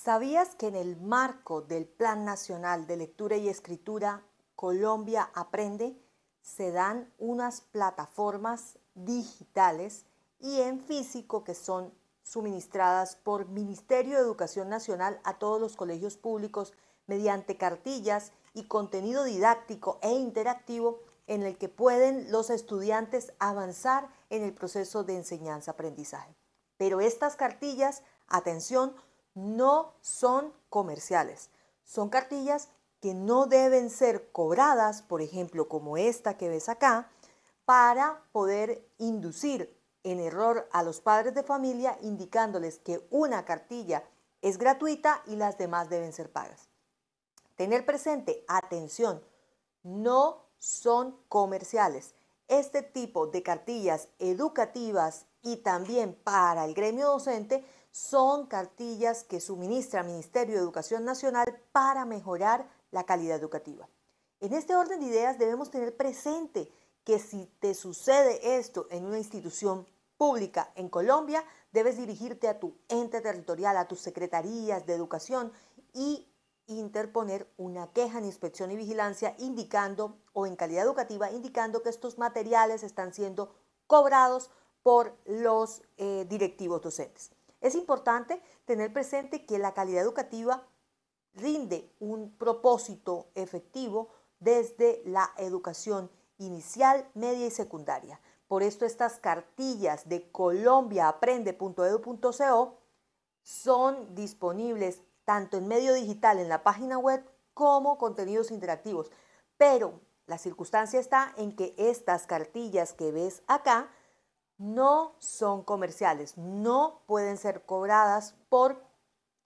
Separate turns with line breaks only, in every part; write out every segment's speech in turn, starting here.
¿Sabías que en el marco del Plan Nacional de Lectura y Escritura Colombia Aprende se dan unas plataformas digitales y en físico que son suministradas por Ministerio de Educación Nacional a todos los colegios públicos mediante cartillas y contenido didáctico e interactivo en el que pueden los estudiantes avanzar en el proceso de enseñanza-aprendizaje. Pero estas cartillas, atención, no son comerciales. Son cartillas que no deben ser cobradas, por ejemplo, como esta que ves acá, para poder inducir en error a los padres de familia indicándoles que una cartilla es gratuita y las demás deben ser pagas. Tener presente, atención, no son comerciales. Este tipo de cartillas educativas y también para el gremio docente son cartillas que suministra el Ministerio de Educación Nacional para mejorar la calidad educativa. En este orden de ideas debemos tener presente que si te sucede esto en una institución pública en Colombia, debes dirigirte a tu ente territorial, a tus secretarías de educación y interponer una queja en inspección y vigilancia indicando o en calidad educativa indicando que estos materiales están siendo cobrados por los eh, directivos docentes. Es importante tener presente que la calidad educativa rinde un propósito efectivo desde la educación inicial, media y secundaria. Por esto estas cartillas de colombiaaprende.edu.co son disponibles tanto en medio digital en la página web como contenidos interactivos. Pero la circunstancia está en que estas cartillas que ves acá no son comerciales, no pueden ser cobradas por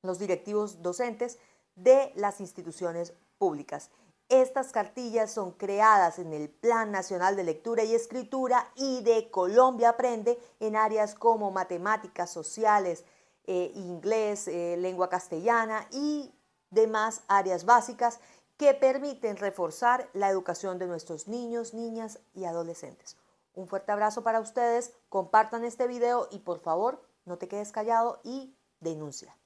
los directivos docentes de las instituciones públicas. Estas cartillas son creadas en el Plan Nacional de Lectura y Escritura y de Colombia Aprende en áreas como matemáticas, sociales, eh, inglés, eh, lengua castellana y demás áreas básicas que permiten reforzar la educación de nuestros niños, niñas y adolescentes. Un fuerte abrazo para ustedes, compartan este video y por favor no te quedes callado y denuncia.